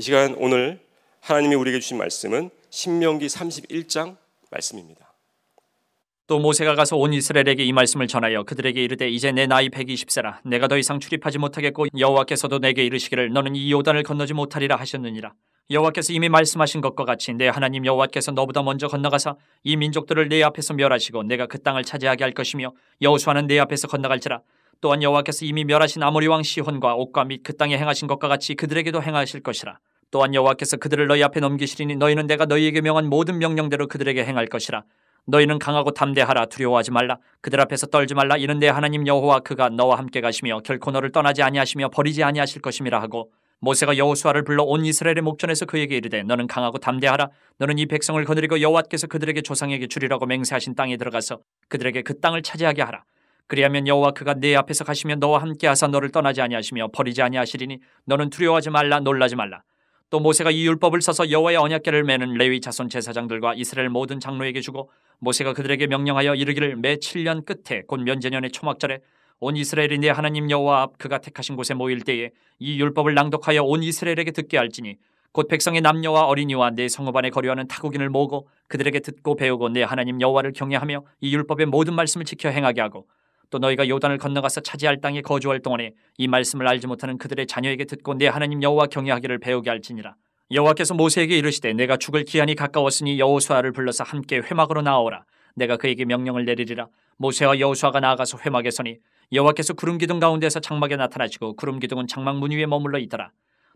이 시간 오늘 하나님이 우리에게 주신 말씀은 신명기 31장 말씀입니다. 또 모세가 가서 온 이스라엘에게 이 말씀을 전하여 그들에게 이르되 이제 내 나이 120세라 내가 더 이상 출입하지 못하겠고 여호와께서도 내게 이르시기를 너는 이 요단을 건너지 못하리라 하셨느니라 여호와께서 이미 말씀하신 것과 같이 내 하나님 여호와께서 너보다 먼저 건너가사 이 민족들을 내 앞에서 멸하시고 내가 그 땅을 차지하게 할 것이며 여호수아는 내 앞에서 건너갈지라 또한 여호와께서 이미 멸하신 아모리 왕 시혼과 옥과 및그 땅에 행하신 것과 같이 그들에게도 행하실 것이라 또한 여호와께서 그들을 너희 앞에 넘기시리니 너희는 내가 너희에게 명한 모든 명령대로 그들에게 행할 것이라. 너희는 강하고 담대하라 두려워하지 말라 그들 앞에서 떨지 말라 이는 내 하나님 여호와 그가 너와 함께 가시며 결코 너를 떠나지 아니하시며 버리지 아니하실 것임이라 하고 모세가 여호수아를 불러 온 이스라엘의 목전에서 그에게 이르되 너는 강하고 담대하라 너는 이 백성을 거느리고 여호와께서 그들에게 조상에게 주리라고 맹세하신 땅에 들어가서 그들에게 그 땅을 차지하게 하라 그리하면 여호와 그가 내 앞에서 가시며 너와 함께 하사 너를 떠나지 아니하시며 버리지 아니하시리니 너는 두려워하지 말라 놀라지 말라 또 모세가 이 율법을 써서 여호와의 언약궤를 매는 레위 자손 제사장들과 이스라엘 모든 장로에게 주고 모세가 그들에게 명령하여 이르기를 매 7년 끝에 곧 면제년의 초막절에 온 이스라엘이 내 하나님 여호와 앞 그가 택하신 곳에 모일 때에 이 율법을 낭독하여 온 이스라엘에게 듣게 할지니 곧 백성의 남녀와 어린이와 내 성읍 안에 거류하는 타국인을 모으고 그들에게 듣고 배우고 내 하나님 여호와를 경외하며 이 율법의 모든 말씀을 지켜 행하게 하고 또 너희가 요단을 건너가서 차지할 땅에 거주할 동안에 이 말씀을 알지 못하는 그들의 자녀에게 듣고 내 하나님 여호와 경외하기를 배우게 할지니라. 여호와께서 모세에게 이르시되 내가 죽을 기한이 가까웠으니 여호수아를 불러서 함께 회막으로 나오라. 내가 그에게 명령을 내리리라. 모세와 여호수아가 나아가서 회막에 서니 여호와께서 구름 기둥 가운데서 장막에 나타나시고 구름 기둥은 장막 문 위에 머물러 있더라.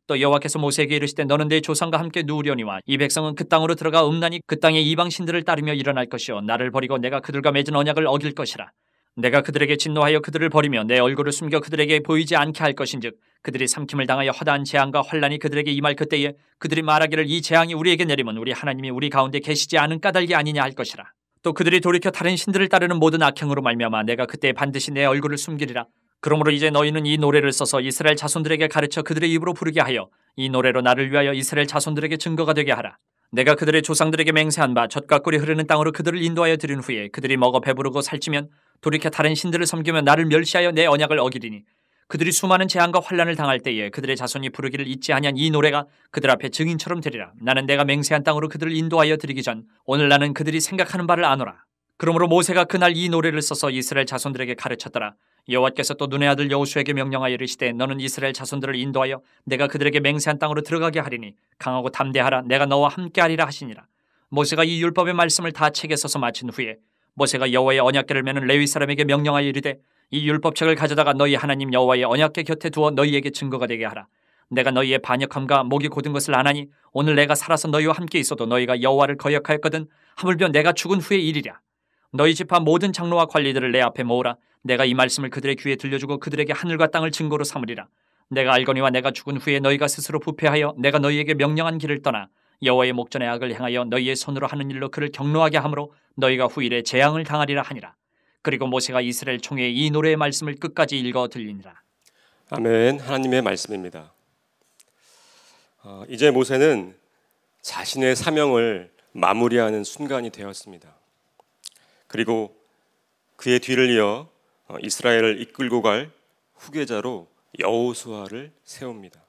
또 여호와께서 모세에게 이르시되 너는 내 조상과 함께 누우려니와 이 백성은 그 땅으로 들어가 음란히 그 땅의 이방 신들을 따르며 일어날 것이요 나를 버리고 내가 그들과 맺은 언약을 어길 것이라. 내가 그들에게 진노하여 그들을 버리며 내 얼굴을 숨겨 그들에게 보이지 않게 할 것인즉 그들이 삼킴을 당하여 허다한 재앙과 환란이 그들에게 임할 그때에 그들이 말하기를 이 재앙이 우리에게 내리면 우리 하나님이 우리 가운데 계시지 않은 까닭이 아니냐 할 것이라 또 그들이 돌이켜 다른 신들을 따르는 모든 악행으로 말미암아 내가 그때 반드시 내 얼굴을 숨기리라 그러므로 이제 너희는 이 노래를 써서 이스라엘 자손들에게 가르쳐 그들의 입으로 부르게 하여 이 노래로 나를 위하여 이스라엘 자손들에게 증거가 되게 하라 내가 그들의 조상들에게 맹세한 바 젖과 꿀이 흐르는 땅으로 그들을 인도하여 드린 후에 그들이 먹어 배부르고 살찌면 돌이켜 다른 신들을 섬기며 나를 멸시하여 내 언약을 어기리니 그들이 수많은 재앙과 환란을 당할 때에 그들의 자손이 부르기를 잊지 아니한 이 노래가 그들 앞에 증인처럼 되리라. 나는 내가 맹세한 땅으로 그들을 인도하여 드리기 전 오늘 나는 그들이 생각하는 바를 아노라. 그러므로 모세가 그날 이 노래를 써서 이스라엘 자손들에게 가르쳤더라. 여호와께서 또 눈의 아들 여호수에게 명령하여 이르시되 너는 이스라엘 자손들을 인도하여 내가 그들에게 맹세한 땅으로 들어가게 하리니 강하고 담대하라 내가 너와 함께하리라 하시니라 모세가 이 율법의 말씀을 다 책에 써서 마친 후에 모세가 여호와의 언약궤를 메는 레위 사람에게 명령하여 이르되 이 율법책을 가져다가 너희 하나님 여호와의 언약궤 곁에 두어 너희에게 증거가 되게 하라 내가 너희의 반역함과 목이 고든 것을 안하니 오늘 내가 살아서 너희와 함께 있어도 너희가 여호와를 거역하였거든 하물며 내가 죽은 후에 일이랴 너희 집합 모든 장로와 관리들을 내 앞에 모으라 내가 이 말씀을 그들의 귀에 들려주고 그들에게 하늘과 땅을 증거로 삼으리라. 내가 알거니와 내가 죽은 후에 너희가 스스로 부패하여 내가 너희에게 명령한 길을 떠나 여호와의 목전의 악을 행하여 너희의 손으로 하는 일로 그를 경노하게 하므로 너희가 후일에 재앙을 당하리라 하니라. 그리고 모세가 이스라엘 총회에 이 노래의 말씀을 끝까지 읽어 들리니라. 아멘. 하나님의 말씀입니다. 어, 이제 모세는 자신의 사명을 마무리하는 순간이 되었습니다. 그리고 그의 뒤를 이어 어, 이스라엘을 이끌고 갈 후계자로 여호수아를 세웁니다.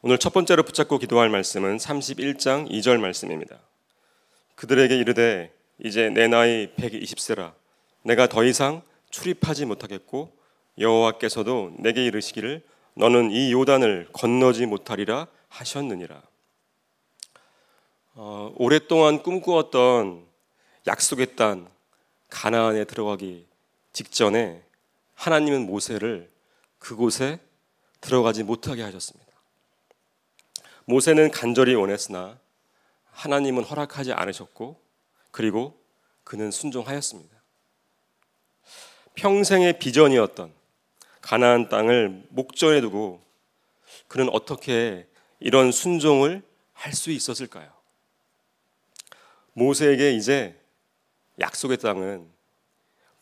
오늘 첫 번째로 붙잡고 기도할 말씀은 31장 2절 말씀입니다. 그들에게 이르되 이제 내 나이 120세라 내가 더 이상 출입하지 못하겠고 여호와께서도 내게 이르시기를 너는 이 요단을 건너지 못하리라 하셨느니라. 어, 오랫동안 꿈꾸었던 약속의 땅 가나안에 들어가기 직전에 하나님은 모세를 그곳에 들어가지 못하게 하셨습니다. 모세는 간절히 원했으나 하나님은 허락하지 않으셨고 그리고 그는 순종하였습니다. 평생의 비전이었던 가나안 땅을 목전에 두고 그는 어떻게 이런 순종을 할 수 있었을까요? 모세에게 이제 약속의 땅은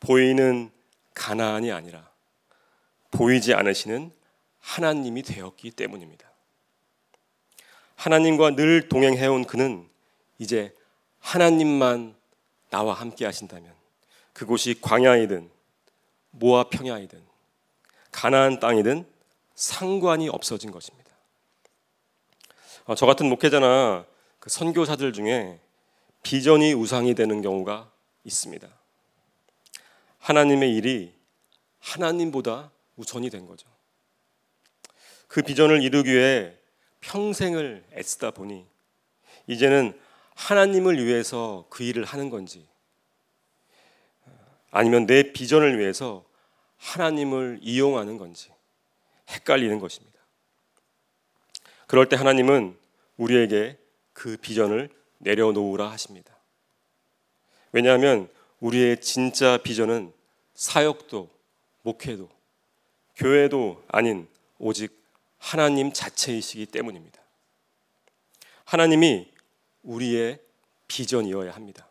보이는 가나안이 아니라 보이지 않으시는 하나님이 되었기 때문입니다. 하나님과 늘 동행해온 그는 이제 하나님만 나와 함께 하신다면 그곳이 광야이든 모아 평야이든 가나안 땅이든 상관이 없어진 것입니다. 어, 저 같은 목회자나 그 선교사들 중에 비전이 우상이 되는 경우가 있습니다. 하나님의 일이 하나님보다 우선이 된 거죠. 그 비전을 이루기 위해 평생을 애쓰다 보니 이제는 하나님을 위해서 그 일을 하는 건지 아니면 내 비전을 위해서 하나님을 이용하는 건지 헷갈리는 것입니다. 그럴 때 하나님은 우리에게 그 비전을 내려놓으라 하십니다. 왜냐하면 우리의 진짜 비전은 사역도 목회도 교회도 아닌 오직 하나님 자체이시기 때문입니다. 하나님이 우리의 비전이어야 합니다.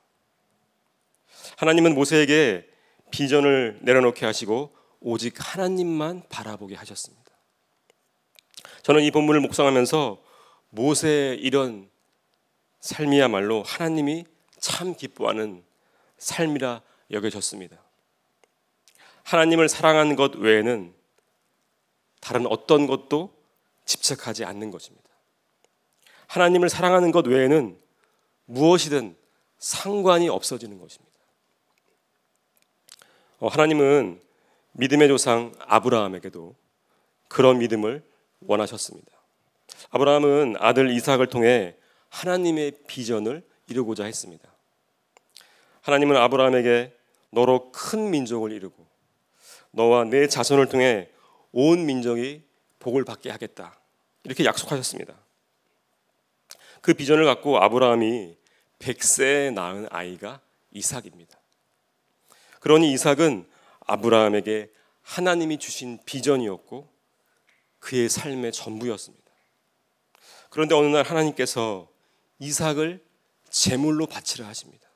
하나님은 모세에게 비전을 내려놓게 하시고 오직 하나님만 바라보게 하셨습니다. 저는 이 본문을 묵상하면서 모세의 이런 삶이야말로 하나님이 참 기뻐하는 삶이라 여겨졌습니다. 하나님을 사랑하는것 외에는 다른 어떤 것도 집착하지 않는 것입니다. 하나님을 사랑하는 것 외에는 무엇이든 상관이 없어지는 것입니다. 어, 하나님은 믿음의 조상 아브라함에게도 그런 믿음을 원하셨습니다. 아브라함은 아들 이삭을 통해 하나님의 비전을 이루고자 했습니다. 하나님은 아브라함에게 너로 큰 민족을 이루고 너와 내 자손을 통해 온 민족이 복을 받게 하겠다. 이렇게 약속하셨습니다. 그 비전을 갖고 아브라함이 100세에 낳은 아이가 이삭입니다. 그러니 이삭은 아브라함에게 하나님이 주신 비전이었고 그의 삶의 전부였습니다. 그런데 어느 날 하나님께서 이삭을 제물로 바치라 하십니다.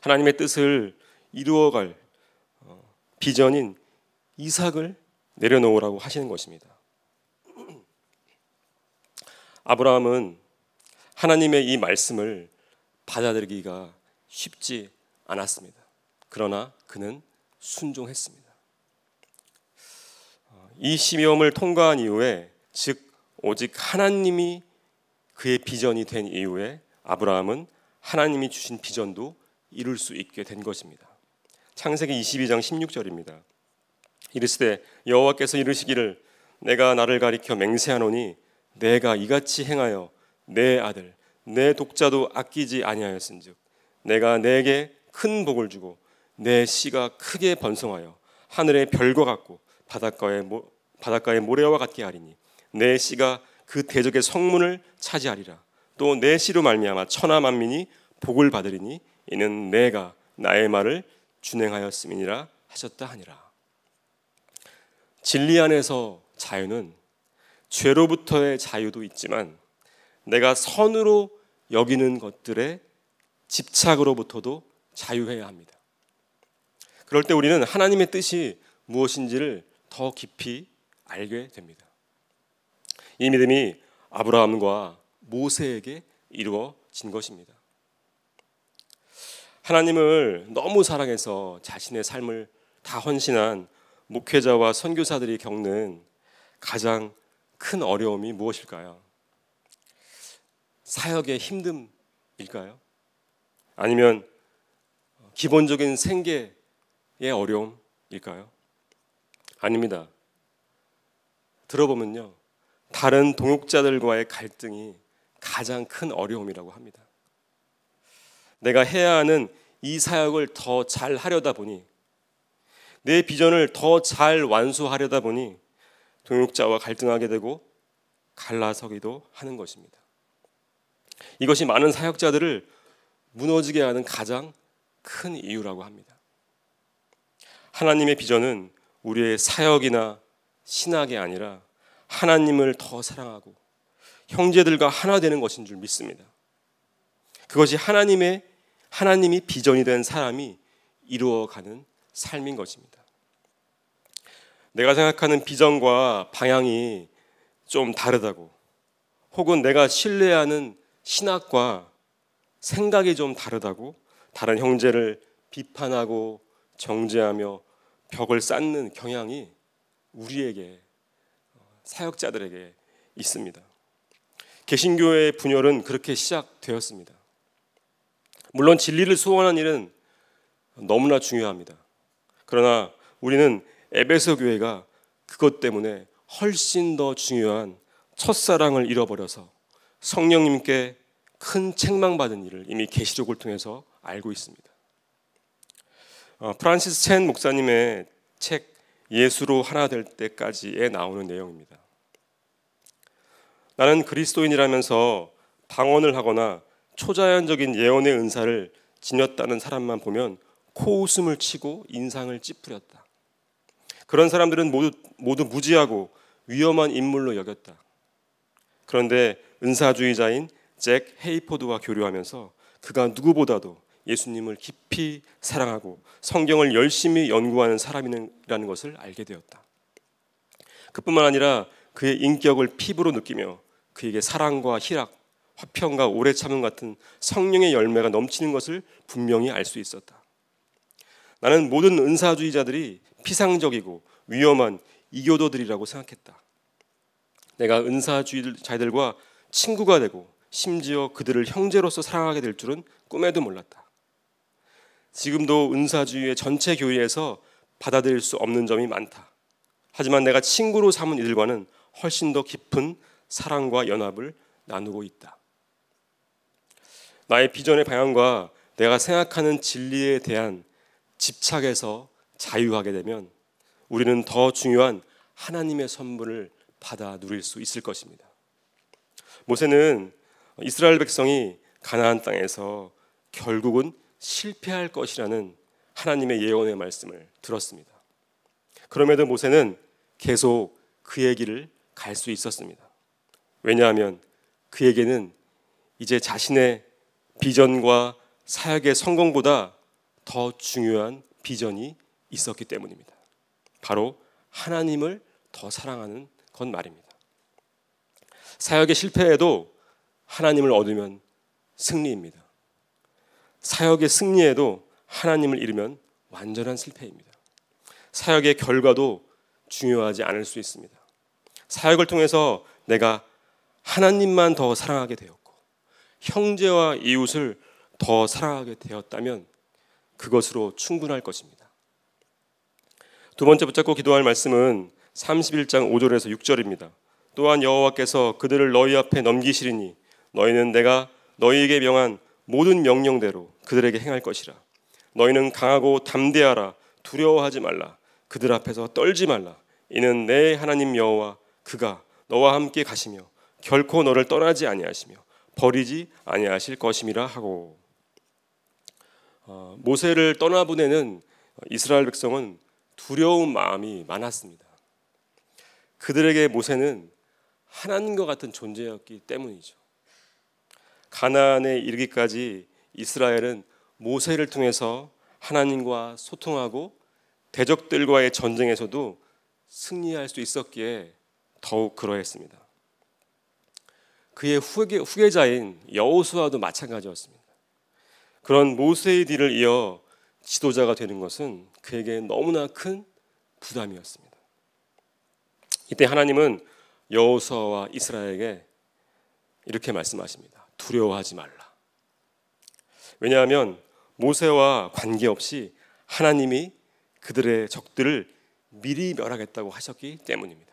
하나님의 뜻을 이루어갈 비전인 이삭을 내려놓으라고 하시는 것입니다. 아브라함은 하나님의 이 말씀을 받아들이기가 쉽지 않았습니다. 그러나 그는 순종했습니다. 이 시험을 통과한 이후에 즉 오직 하나님이 그의 비전이 된 이후에 아브라함은 하나님이 주신 비전도 이룰 수 있게 된 것입니다. 창세기 22장 16절입니다. 이르시되 여호와께서 이르시기를 내가 나를 가리켜 맹세하노니 내가 이같이 행하여 내 아들 내 독자도 아끼지 아니하였은즉 내가 내게 큰 복을 주고 내 씨가 크게 번성하여 하늘의 별과 같고 바닷가의 모, 바닷가의 모래와 같게 하리니 내 씨가 그 대적의 성문을 차지하리라 또 내 씨로 말미암아 천하 만민이 복을 받으리니 이는 내가 나의 말을 준행하였음이니라 하셨다 하니라. 진리 안에서 자유는 죄로부터의 자유도 있지만 내가 선으로 여기는 것들의 집착으로부터도 자유해야 합니다. 그럴 때 우리는 하나님의 뜻이 무엇인지를 더 깊이 알게 됩니다. 이 믿음이 아브라함과 모세에게 이루어진 것입니다. 하나님을 너무 사랑해서 자신의 삶을 다 헌신한 목회자와 선교사들이 겪는 가장 큰 어려움이 무엇일까요? 사역의 힘듦일까요? 아니면 기본적인 생계의 어려움일까요? 아닙니다. 들어보면요. 다른 동역자들과의 갈등이 가장 큰 어려움이라고 합니다. 내가 해야 하는 이 사역을 더 잘 하려다 보니 내 비전을 더 잘 완수하려다 보니 동역자와 갈등하게 되고 갈라서기도 하는 것입니다. 이것이 많은 사역자들을 무너지게 하는 가장 큰 이유라고 합니다. 하나님의 비전은 우리의 사역이나 신학이 아니라 하나님을 더 사랑하고 형제들과 하나 되는 것인 줄 믿습니다. 그것이 하나님의 하나님이 비전이 된 사람이 이루어가는 삶인 것입니다. 내가 생각하는 비전과 방향이 좀 다르다고 혹은 내가 신뢰하는 신학과 생각이 좀 다르다고 다른 형제를 비판하고 정죄하며 벽을 쌓는 경향이 우리에게 사역자들에게 있습니다. 개신교의 분열은 그렇게 시작되었습니다. 물론 진리를 수원하는 일은 너무나 중요합니다. 그러나 우리는 에베소 교회가 그것 때문에 훨씬 더 중요한 첫사랑을 잃어버려서 성령님께 큰 책망받은 일을 이미 계시록을 통해서 알고 있습니다. 어, 프란시스 첸 목사님의 책 예수로 하나 될 때까지에 나오는 내용입니다. 나는 그리스도인이라면서 방언을 하거나 초자연적인 예언의 은사를 지녔다는 사람만 보면 코웃음을 치고 인상을 찌푸렸다. 그런 사람들은 모두, 모두 무지하고 위험한 인물로 여겼다. 그런데 은사주의자인 잭 헤이포드와 교류하면서 그가 누구보다도 예수님을 깊이 사랑하고 성경을 열심히 연구하는 사람이라는 것을 알게 되었다. 그뿐만 아니라 그의 인격을 피부로 느끼며 그에게 사랑과 희락, 화평과 오래 참음 같은 성령의 열매가 넘치는 것을 분명히 알 수 있었다. 나는 모든 은사주의자들이 피상적이고 위험한 이교도들이라고 생각했다. 내가 은사주의자들과 친구가 되고 심지어 그들을 형제로서 사랑하게 될 줄은 꿈에도 몰랐다. 지금도 은사주의의 전체 교회에서 받아들일 수 없는 점이 많다. 하지만 내가 친구로 삼은 이들과는 훨씬 더 깊은 사랑과 연합을 나누고 있다. 나의 비전의 방향과 내가 생각하는 진리에 대한 집착에서 자유하게 되면 우리는 더 중요한 하나님의 선물을 받아 누릴 수 있을 것입니다. 모세는 이스라엘 백성이 가나안 땅에서 결국은 실패할 것이라는 하나님의 예언의 말씀을 들었습니다. 그럼에도 모세는 계속 그의 길을 갈 수 있었습니다. 왜냐하면 그에게는 이제 자신의 비전과 사역의 성공보다 더 중요한 비전이 있었기 때문입니다. 바로 하나님을 더 사랑하는 건 말입니다. 사역의 실패에도 하나님을 얻으면 승리입니다. 사역의 승리에도 하나님을 잃으면 완전한 실패입니다. 사역의 결과도 중요하지 않을 수 있습니다. 사역을 통해서 내가 하나님만 더 사랑하게 되었고, 형제와 이웃을 더 사랑하게 되었다면 그것으로 충분할 것입니다. 두 번째 붙잡고 기도할 말씀은 31장 5절에서 6절입니다. 또한 여호와께서 그들을 너희 앞에 넘기시리니 너희는 내가 너희에게 명한 모든 명령대로 그들에게 행할 것이라. 너희는 강하고 담대하라. 두려워하지 말라. 그들 앞에서 떨지 말라. 이는 내 하나님 여호와 그가 너와 함께 가시며 결코 너를 떠나지 아니하시며 버리지 아니하실 것임이라 하고 어, 모세를 떠나보내는 이스라엘 백성은 두려운 마음이 많았습니다. 그들에게 모세는 하나님과 같은 존재였기 때문이죠. 가나안에 이르기까지 이스라엘은 모세를 통해서 하나님과 소통하고 대적들과의 전쟁에서도 승리할 수 있었기에 더욱 그러했습니다. 그의 후계, 자인 여호수아도 마찬가지였습니다. 그런 모세의 뒤를 이어 지도자가 되는 것은 그에게 너무나 큰 부담이었습니다. 이때 하나님은 여호수아와 이스라엘에게 이렇게 말씀하십니다. 두려워하지 말라. 왜냐하면 모세와 관계없이 하나님이 그들의 적들을 미리 멸하겠다고 하셨기 때문입니다.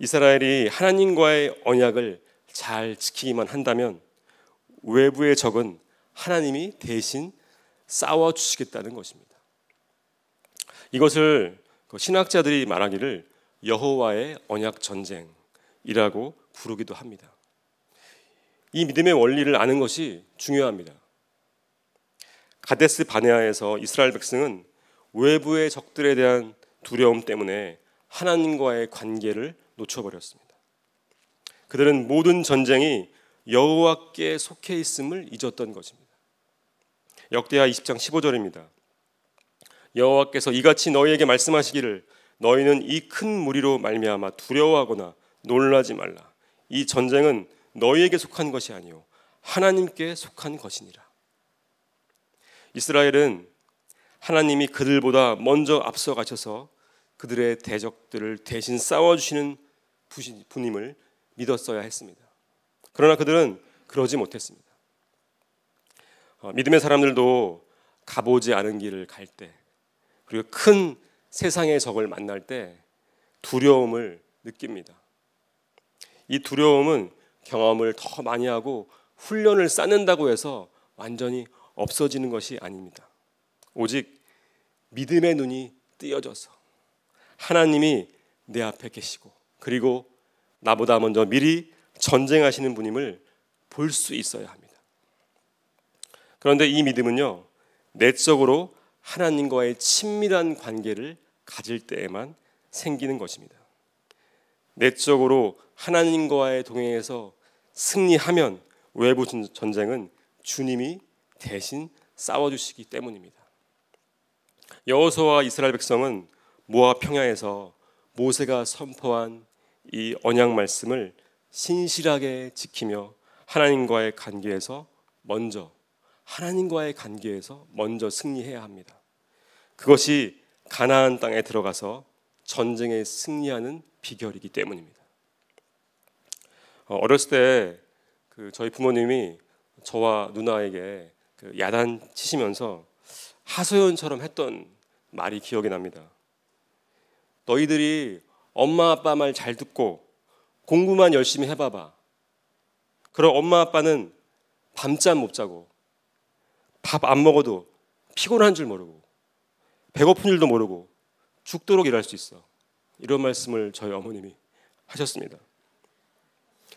이스라엘이 하나님과의 언약을 잘 지키기만 한다면 외부의 적은 하나님이 대신 싸워 주시겠다는 것입니다. 이것을 그 신학자들이 말하기를 여호와의 언약 전쟁이라고 부르기도 합니다. 이 믿음의 원리를 아는 것이 중요합니다. 가데스 바네아에서 이스라엘 백성은 외부의 적들에 대한 두려움 때문에 하나님과의 관계를 놓쳐버렸습니다. 그들은 모든 전쟁이 여호와께 속해 있음을 잊었던 것입니다. 역대하 20장 15절입니다. 여호와께서 이같이 너희에게 말씀하시기를 너희는 이 큰 무리로 말미암아 두려워하거나 놀라지 말라. 이 전쟁은 너희에게 속한 것이 아니요 하나님께 속한 것이니라. 이스라엘은 하나님이 그들보다 먼저 앞서 가셔서 그들의 대적들을 대신 싸워 주시는 부님을 믿었어야 했습니다. 그러나 그들은 그러지 못했습니다. 어, 믿음의 사람들도 가보지 않은 길을 갈 때, 그리고 큰 세상의 적을 만날 때 두려움을 느낍니다. 이 두려움은 경험을 더 많이 하고 훈련을 쌓는다고 해서 완전히 없어지는 것이 아닙니다. 오직 믿음의 눈이 띄어져서 하나님이 내 앞에 계시고 그리고 나보다 먼저 미리 전쟁하시는 분임을 볼 수 있어야 합니다. 그런데 이 믿음은요, 내적으로 하나님과의 친밀한 관계를 가질 때에만 생기는 것입니다. 내적으로 하나님과의 동행에서 승리하면 외부 전쟁은 주님이 대신 싸워주시기 때문입니다. 여호수아 이스라엘 백성은 모압 평야에서 모세가 선포한 이 언약 말씀을 신실하게 지키며 하나님과의 관계에서 먼저 하나님과의 관계에서 먼저 승리해야 합니다. 그것이 가나안 땅에 들어가서 전쟁에 승리하는 비결이기 때문입니다. 어, 어렸을 때 그 저희 부모님이 저와 누나에게 그 야단 치시면서 하소연처럼 했던 말이 기억이 납니다. 너희들이 엄마 아빠 말 잘 듣고 공부만 열심히 해봐봐. 그럼 엄마 아빠는 밤잠 못 자고 밥 안 먹어도 피곤한 줄 모르고 배고픈 줄도 모르고 죽도록 일할 수 있어. 이런 말씀을 저희 어머님이 하셨습니다.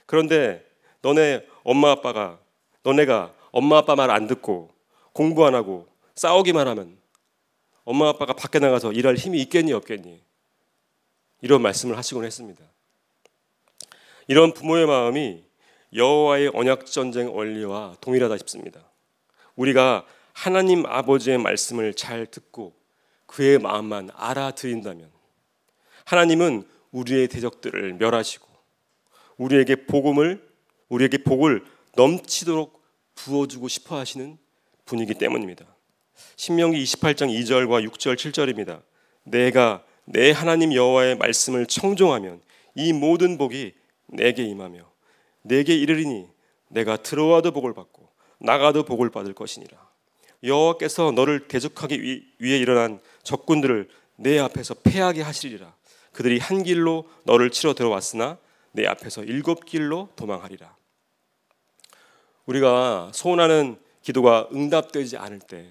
그런데 너네 엄마 아빠가 너네가 엄마 아빠 말 안 듣고 공부 안 하고 싸우기만 하면 엄마 아빠가 밖에 나가서 일할 힘이 있겠니 없겠니? 이런 말씀을 하시곤 했습니다. 이런 부모의 마음이 여호와의 언약 전쟁 원리와 동일하다 싶습니다. 우리가 하나님 아버지의 말씀을 잘 듣고 그의 마음만 알아들인다면 하나님은 우리의 대적들을 멸하시고 우리에게 복음을 우리에게 복을 넘치도록 부어주고 싶어 하시는 분이기 때문입니다. 신명기 28장 2절과 6절 7절입니다. 내가 내 하나님 여호와의 말씀을 청종하면 이 모든 복이 내게 임하며 내게 이르리니 내가 들어와도 복을 받고 나가도 복을 받을 것이니라. 여호와께서 너를 대적하기 위해 일어난 적군들을 내 앞에서 패하게 하시리라. 그들이 한 길로 너를 치러 들어왔으나 내 앞에서 일곱 길로 도망하리라. 우리가 소원하는 기도가 응답되지 않을 때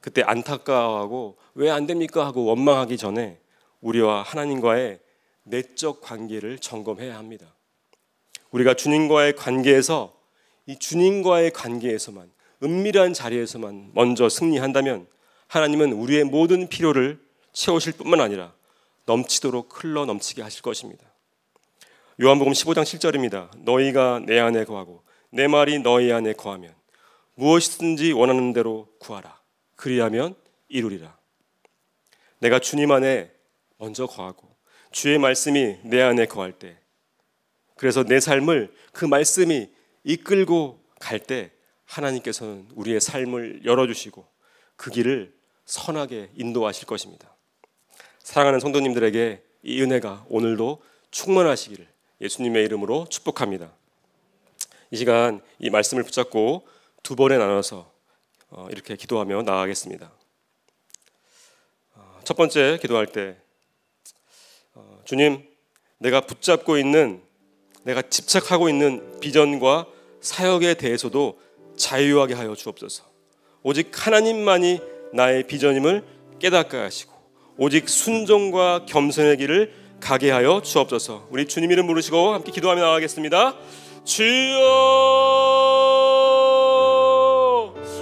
그때 안타까워하고 왜 안 됩니까 하고 원망하기 전에 우리와 하나님과의 내적 관계를 점검해야 합니다. 우리가 주님과의 관계에서 이 주님과의 관계에서만 은밀한 자리에서만 먼저 승리한다면 하나님은 우리의 모든 필요를 채우실 뿐만 아니라 넘치도록 흘러 넘치게 하실 것입니다. 요한복음 15장 7절입니다. 너희가 내 안에 거하고 내 말이 너희 안에 거하면 무엇이든지 원하는 대로 구하라. 그리하면 이루리라. 내가 주님 안에 먼저 거하고 주의 말씀이 내 안에 거할 때 그래서 내 삶을 그 말씀이 이끌고 갈 때 하나님께서는 우리의 삶을 열어주시고 그 길을 선하게 인도하실 것입니다. 사랑하는 성도님들에게 이 은혜가 오늘도 충만하시기를 예수님의 이름으로 축복합니다. 이 시간 이 말씀을 붙잡고 두 번에 나눠서 어, 이렇게 기도하며 나아가겠습니다. 어, 첫 번째 기도할 때 어, 주님, 내가 붙잡고 있는, 내가 집착하고 있는 비전과 사역에 대해서도 자유하게 하여 주옵소서. 오직 하나님만이 나의 비전임을 깨닫게 하시고, 오직 순종과 겸손의 길을 가게 하여 주옵소서. 우리 주님 이름 부르시고 함께 기도하며 나가겠습니다. 주여!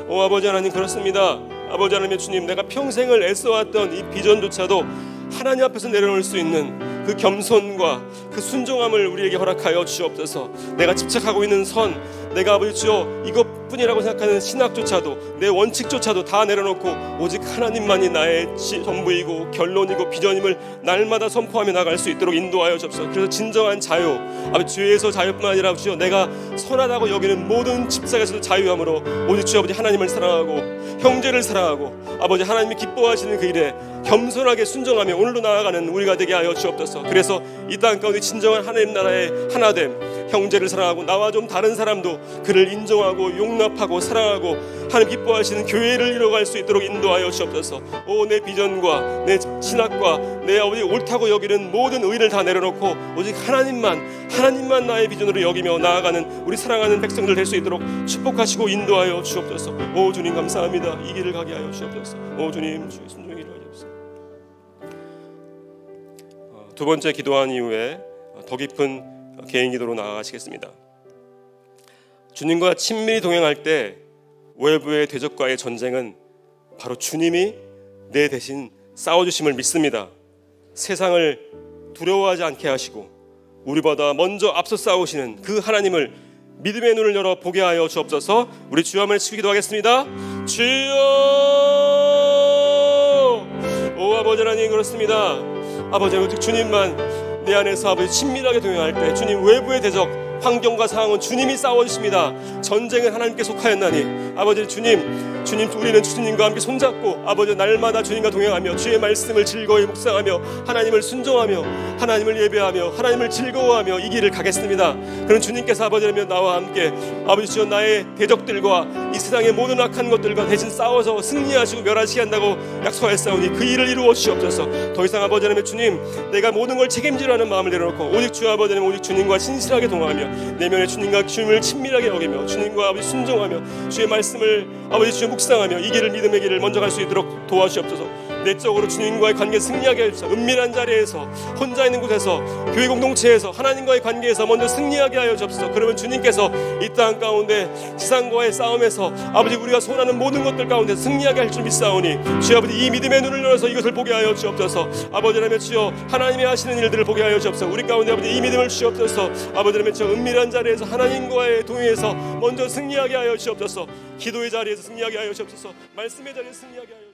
오 아버지 하나님 그렇습니다. 아버지 하나님의 주님 내가 평생을 애써왔던 이 비전조차도 하나님 앞에서 내려놓을 수 있는 그 겸손과 그 순종함을 우리에게 허락하여 주시옵소서 내가 집착하고 있는 선 내가 아버지 주여 이것 뿐이라고 생각하는 신학조차도 내 원칙조차도 다 내려놓고 오직 하나님만이 나의 전부이고 결론이고 비전임을 날마다 선포하며 나갈 수 있도록 인도하여 주옵소서. 그래서 진정한 자유, 아버지 죄에서 자유뿐만 아니라 주여 내가 선하다고 여기는 모든 집사에서도 자유함으로 오직 주 아버지 하나님을 사랑하고 형제를 사랑하고 아버지 하나님이 기뻐하시는 그 일에 겸손하게 순종하며 오늘로 나아가는 우리가 되게 하여 주옵소서. 그래서 이 땅 가운데 진정한 하나님 나라의 하나됨, 형제를 사랑하고 나와 좀 다른 사람도 그를 인정하고 용납하고 사랑하고 하나님 기뻐하시는 교회를 이뤄갈 수 있도록 인도하여 주옵소서. 오 내 비전과 내 신학과 내 아버지 옳다고 여기는 모든 의를 다 내려놓고 오직 하나님만 하나님만 나의 비전으로 여기며 나아가는 우리 사랑하는 백성들 될 수 있도록 축복하시고 인도하여 주옵소서. 오 주님 감사합니다. 이 길을 가게 하여 주옵소서. 오 주님 주의 순종이를 두 번째 기도한 이후에 더 깊은 개인 기도로 나아가시겠습니다. 주님과 친밀히 동행할 때 외부의 대적과의 전쟁은 바로 주님이 내 대신 싸워주심을 믿습니다. 세상을 두려워하지 않게 하시고 우리보다 먼저 앞서 싸우시는 그 하나님을 믿음의 눈을 열어 보게 하여 주옵소서 우리 주여 한번 치기도 하겠습니다. 주여! 오 아버지 하나님 그렇습니다. 아버지 오직 주님만 내 안에서 아버지 친밀하게 동행할 때 주님 외부의 대적 환경과 상황은 주님이 싸워주십니다 전쟁은 하나님께 속하였나니 아버지 주님 주님 우리는 주님과 함께 손잡고 아버지 날마다 주님과 동행하며 주의 말씀을 즐거이 묵상하며 하나님을 순종하며 하나님을 예배하며 하나님을 즐거워하며 이 길을 가겠습니다. 그럼 주님께서 아버지라면 나와 함께 아버지 주여 나의 대적들과 이 세상의 모든 악한 것들과 대신 싸워서 승리하시고 멸하시게 한다고 약속하였사오니 그 일을 이루어 주시옵소서. 더 이상 아버지라면 주님 내가 모든 걸 책임지라는 마음을 내려놓고 오직 주 아버지라면 오직 주님과 신실하게 동하며 내면의 주님과 주님을 친밀하게 어기며 주님과 아버지 순종하며 주의 말씀을 아버지 주님 묵상하며 이 길을 믿음의 길을 먼저 갈 수 있도록 도와주시옵소서. 내적으로 주님과의 관계 승리하게 하옵소서. 은밀한 자리에서 혼자 있는 곳에서 교회 공동체에서 하나님과의 관계에서 먼저 승리하게 하여 주옵소서. 그러면 주님께서 이 땅 가운데 지상과의 싸움에서 아버지 우리가 소원하는 모든 것들 가운데 승리하게 할 줄 믿사오니 주 아버지 이 믿음의 눈을 열어서 이것을 보게 하여 주옵소서. 아버지라면 주여 하나님이 하시는 일들을 보게 하여 주옵소서. 우리 가운데 아버지 이 믿음을 주옵소서. 아버지라면 저 은밀한 자리에서 하나님과의 동의에서 먼저 승리하게 하여 주옵소서. 기도의 자리에서 승리하게 하여 주옵소서. 말씀의 자리에서 승리하게 하여